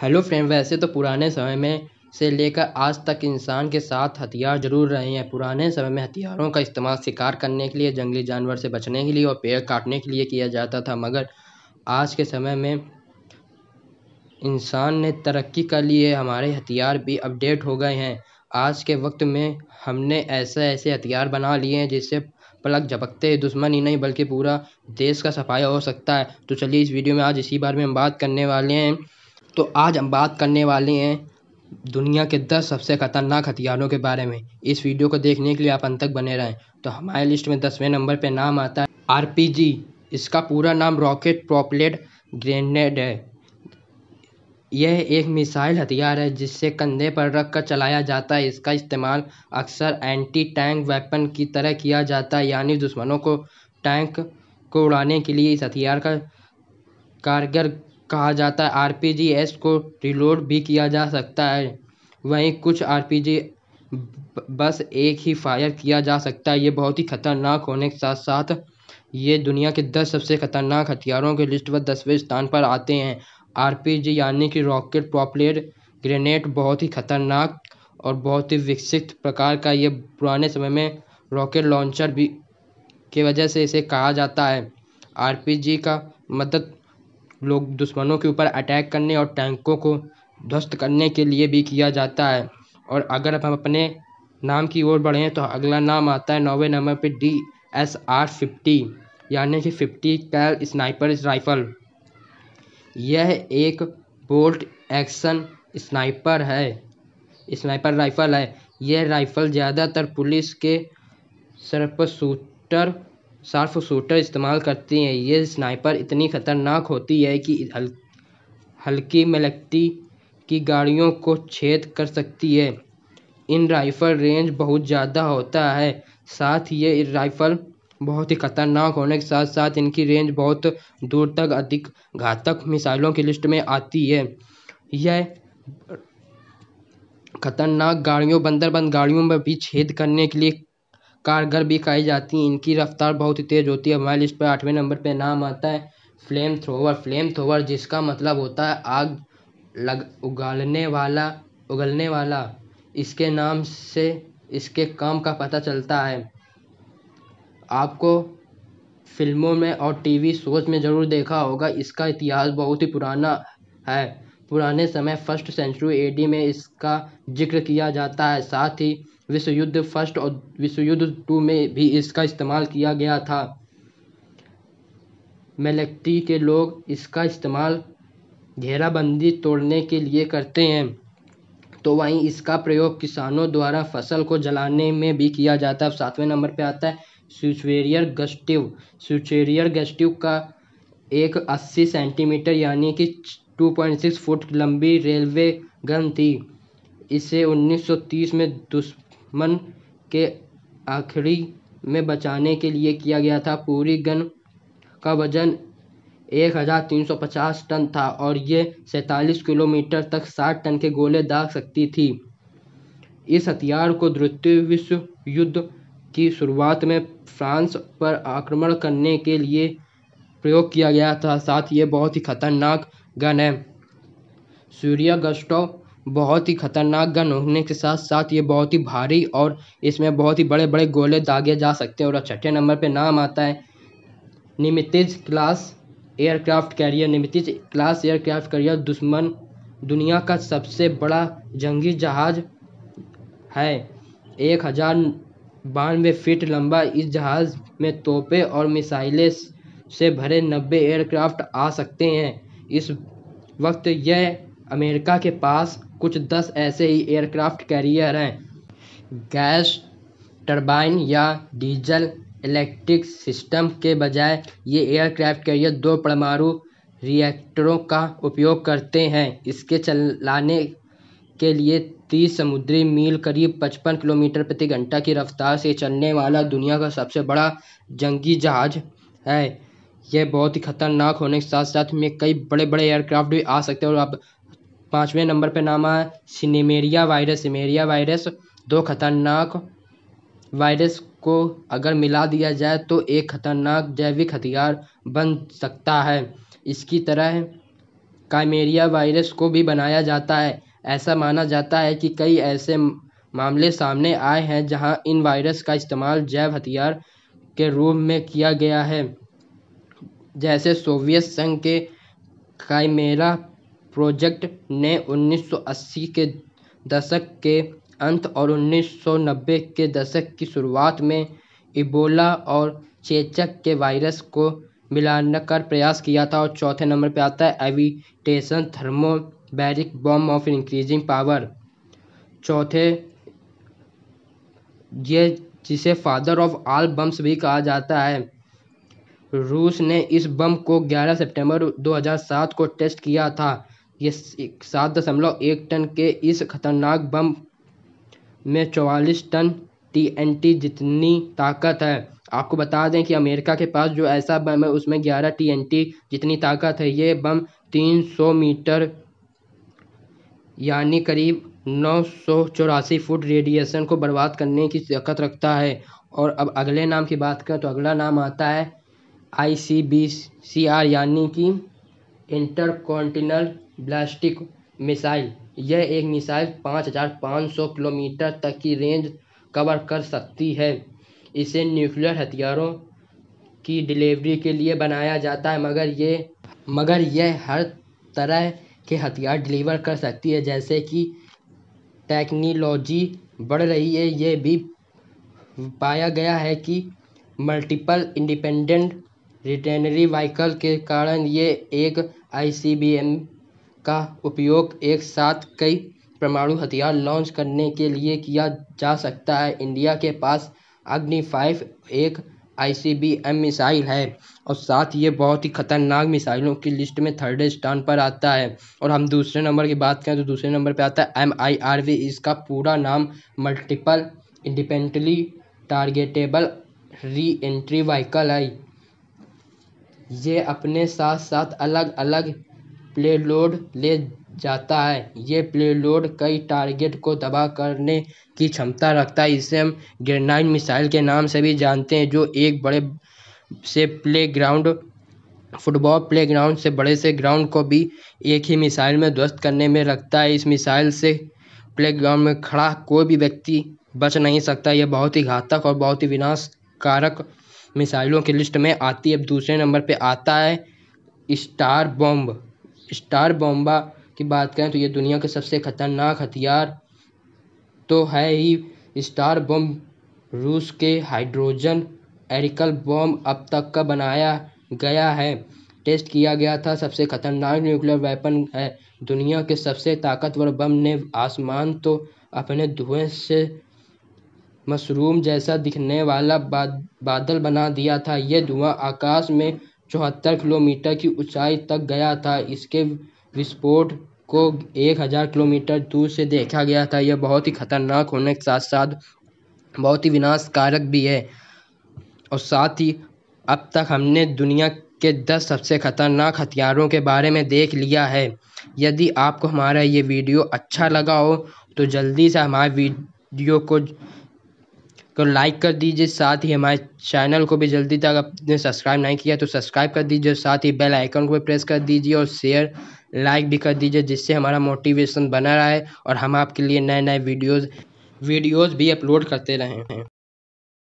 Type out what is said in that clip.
hello friend वैसे तो पुराने समय में से लेकर आज तक इंसान के साथ हथियार जरूर रहे हैं पुराने समय में हथियारों का इस्तेमाल शिकार करने के लिए जंगली जानवर से बचने के लिए और पेड़ काटने के लिए किया जाता था मगर आज के समय में इंसान ने तरक्की कर ली है हमारे हथियार भी अपडेट हो गए हैं आज के वक्त में हमने ऐसे ऐसे हथियार बना लिए हैं जिससे पलक झपकते दुश्मन ही नहीं बल्कि पूरा देश का सफाया हो सकता है तो चलिए इस वीडियो में आज इसी बारे में हम बात करने वाले हैं तो आज हम बात करने वाले हैं दुनिया के दस सबसे खतरनाक हथियारों के बारे में इस वीडियो को देखने के लिए आप अंत तक बने रहें तो हमारे लिस्ट में दसवें नंबर पर नाम आता है आर इसका पूरा नाम रॉकेट प्रोपलेट ग्रेनेड है यह एक मिसाइल हथियार है जिससे कंधे पर रख कर चलाया जाता है इसका इस्तेमाल अक्सर एंटी टैंक वेपन की तरह किया जाता है यानी दुश्मनों को टैंक को उड़ाने के लिए इस हथियार का कारगर कहा जाता है आर को रिलोड भी किया जा सकता है वहीं कुछ आर बस एक ही फायर किया जा सकता है ये बहुत ही खतरनाक होने के साथ साथ ये दुनिया के दस सबसे खतरनाक हथियारों के लिस्ट पर दसवें स्थान पर आते हैं आर यानी कि रॉकेट पॉपलेट ग्रेनेड बहुत ही खतरनाक और बहुत ही विकसित प्रकार का ये पुराने समय में रॉकेट लॉन्चर भी के वजह से इसे कहा जाता है आर का मदद लोग दुश्मनों के ऊपर अटैक करने और टैंकों को ध्वस्त करने के लिए भी किया जाता है और अगर हम अपने नाम की ओर बढ़ें तो अगला नाम आता है नौवे नंबर पे डी एस आर फिफ्टी यानी कि फिफ्टी कैल स्नाइपर राइफल यह एक बोल्ट एक्शन स्नाइपर है स्नाइपर राइफल है यह राइफल ज़्यादातर पुलिस के सर्पसूटर शार्फ शूटर इस्तेमाल करती हैं ये स्नाइपर इतनी ख़तरनाक होती है कि हल हल्की मलक्टी की गाड़ियों को छेद कर सकती है इन राइफ़ल रेंज बहुत ज़्यादा होता है साथ ही ये राइफ़ल बहुत ही ख़तरनाक होने के साथ साथ इनकी रेंज बहुत दूर तक अधिक घातक मिसाइलों की लिस्ट में आती है यह खतरनाक गाड़ियों बंदरबंद गाड़ियों में भी छेद करने के लिए कारगर भी कही जाती हैं इनकी रफ़्तार बहुत ही तेज़ होती है हमारे लिस्ट पर आठवें नंबर पर नाम आता है फ्लेम थ्रोवर फ्लेम थ्रोवर जिसका मतलब होता है आग लग उगलने वाला उगलने वाला इसके नाम से इसके काम का पता चलता है आपको फिल्मों में और टी वी शोज़ में ज़रूर देखा होगा इसका इतिहास बहुत ही पुराना है पुराने समय फर्स्ट सेंचुरी ए डी में इसका जिक्र किया जाता है साथ ही विश्व युद्ध फर्स्ट और विश्व युद्ध टू में भी इसका इस्तेमाल किया गया था मेलेक्टी के लोग इसका इस्तेमाल घेराबंदी तोड़ने के लिए करते हैं तो वहीं इसका प्रयोग किसानों द्वारा फसल को जलाने में भी किया जाता है सातवें नंबर पे आता है सुचेरियर गस्टिव सुचेरियर गस्टिव का एक 80 सेंटीमीटर यानी कि 2.6 फुट लंबी रेलवे गन थी इसे 1930 में मन के आखिरी में बचाने के लिए किया गया था पूरी गन का वजन एक हज़ार तीन सौ पचास टन था और ये सैंतालीस किलोमीटर तक साठ टन के गोले दाग सकती थी इस हथियार को द्वितीय विश्व युद्ध की शुरुआत में फ्रांस पर आक्रमण करने के लिए प्रयोग किया गया था साथ ये बहुत ही खतरनाक गन है सूर्या गस्टो बहुत ही खतरनाक गन होने के साथ साथ ये बहुत ही भारी और इसमें बहुत ही बड़े बड़े गोले दागे जा सकते हैं और छठे नंबर पे नाम आता है Nimitz class aircraft carrier Nimitz class aircraft carrier दुश्मन दुनिया का सबसे बड़ा जंगी जहाज है एक हज़ार बानवे फीट लंबा इस जहाज़ में तोपे और मिसाइलें से भरे नब्बे एयरक्राफ्ट आ सकते हैं इस वक्त यह अमेरिका के पास कुछ दस ऐसे ही एयरक्राफ़्ट कैरियर हैं गैस टरबाइन या डीजल इलेक्ट्रिक सिस्टम के बजाय ये एयरक्राफ़्ट कैरियर दो परमाणु रिएक्टरों का उपयोग करते हैं इसके चलाने के लिए तीस समुद्री मील करीब पचपन किलोमीटर प्रति घंटा की रफ्तार से चलने वाला दुनिया का सबसे बड़ा जंगी जहाज है यह बहुत ही खतरनाक होने के साथ साथ में कई बड़े बड़े एयरक्राफ्ट भी आ सकते हैं और आप पाँचवें नंबर पे नाम आया सिनेमेरिया वायरस सिमेरिया वायरस दो खतरनाक वायरस को अगर मिला दिया जाए तो एक खतरनाक जैविक हथियार बन सकता है इसकी तरह कामेरिया वायरस को भी बनाया जाता है ऐसा माना जाता है कि कई ऐसे मामले सामने आए हैं जहां इन वायरस का इस्तेमाल जैव हथियार के रूप में किया गया है जैसे सोवियत संघ के काइमेरा प्रोजेक्ट ने 1980 के दशक के अंत और 1990 के दशक की शुरुआत में इबोला और चेचक के वायरस को मिलाने का प्रयास किया था और चौथे नंबर पे आता है aviation thermobaric bomb of increasing power चौथे ये जिसे फादर ऑफ आल बम्स भी कहा जाता है रूस ने इस बम को 11 सितंबर 2007 को टेस्ट किया था ये सात दशमलव एक टन के इस खतरनाक बम में चौवालीस टन टी जितनी ताकत है आपको बता दें कि अमेरिका के पास जो ऐसा बम है उसमें ग्यारह टी जितनी ताकत है ये बम तीन सौ मीटर यानी करीब नौ सौ चौरासी फुट रेडिएशन को बर्बाद करने की ताकत रखता है और अब अगले नाम की बात करें तो अगला नाम आता है आई सी बी सी आर यानी कि इंटरकॉन्टिनल बैलिस्टिक मिसाइल यह एक मिसाइल पाँच हज़ार पाँच सौ किलोमीटर तक की रेंज कवर कर सकती है इसे न्यूक्लियर हथियारों की डिलीवरी के लिए बनाया जाता है मगर ये मगर यह हर तरह के हथियार डिलीवर कर सकती है जैसे कि टेक्नोलॉजी बढ़ रही है यह भी पाया गया है कि मल्टीपल इंडिपेंडेंट रिटेनरी वाइकल के कारण ये एक आई सी बी एम का उपयोग एक साथ कई परमाणु हथियार लॉन्च करने के लिए किया जा सकता है इंडिया के पास अग्नि फाइव एक आईसीबीएम मिसाइल है और साथ ये बहुत ही खतरनाक मिसाइलों की लिस्ट में थर्ड स्थान पर आता है और हम दूसरे नंबर की बात करें तो दूसरे नंबर पे आता है एम आई आर वी इसका पूरा नाम multiple independently targetable re entry vehicle है ये अपने साथ साथ अलग अलग पेलोड ले जाता है ये पेलोड कई टारगेट को तबाह करने की क्षमता रखता है इसे हम ग्रेनाइट मिसाइल के नाम से भी जानते हैं जो एक बड़े से playground football playground से बड़े से ग्राउंड को भी एक ही मिसाइल में ध्वस्त करने में रखता है इस मिसाइल से प्ले ग्राउंड में खड़ा कोई भी व्यक्ति बच नहीं सकता यह बहुत ही घातक और बहुत ही विनाशकारक मिसाइलों की लिस्ट में आती है अब दूसरे नंबर पे आता है स्टार बॉम्ब स्टार बॉम्बा की बात करें तो ये दुनिया के सबसे खतरनाक हथियार तो है ही स्टार बम रूस के हाइड्रोजन एरिकल बॉम्ब अब तक का बनाया गया है टेस्ट किया गया था सबसे खतरनाक न्यूक्लियर वेपन है दुनिया के सबसे ताकतवर बम ने आसमान तो अपने धुएं से मशरूम जैसा दिखने वाला बादल बना दिया था यह धुआं आकाश में चौहत्तर किलोमीटर की ऊंचाई तक गया था इसके विस्फोट को एक हज़ार किलोमीटर दूर से देखा गया था यह बहुत ही खतरनाक होने के साथ साथ बहुत ही विनाशकारक भी है और साथ ही अब तक हमने दुनिया के दस सबसे खतरनाक हथियारों के बारे में देख लिया है यदि आपको हमारा ये वीडियो अच्छा लगा हो तो जल्दी से हमारे वीडियो को को तो लाइक कर दीजिए साथ ही हमारे चैनल को भी जल्दी तक आपने सब्सक्राइब नहीं किया तो सब्सक्राइब कर दीजिए साथ ही बेल आइकन को भी प्रेस कर दीजिए और शेयर लाइक भी कर दीजिए जिससे हमारा मोटिवेशन बना रहे और हम आपके लिए नए नए वीडियोज़ वीडियोज़ भी अपलोड करते रहें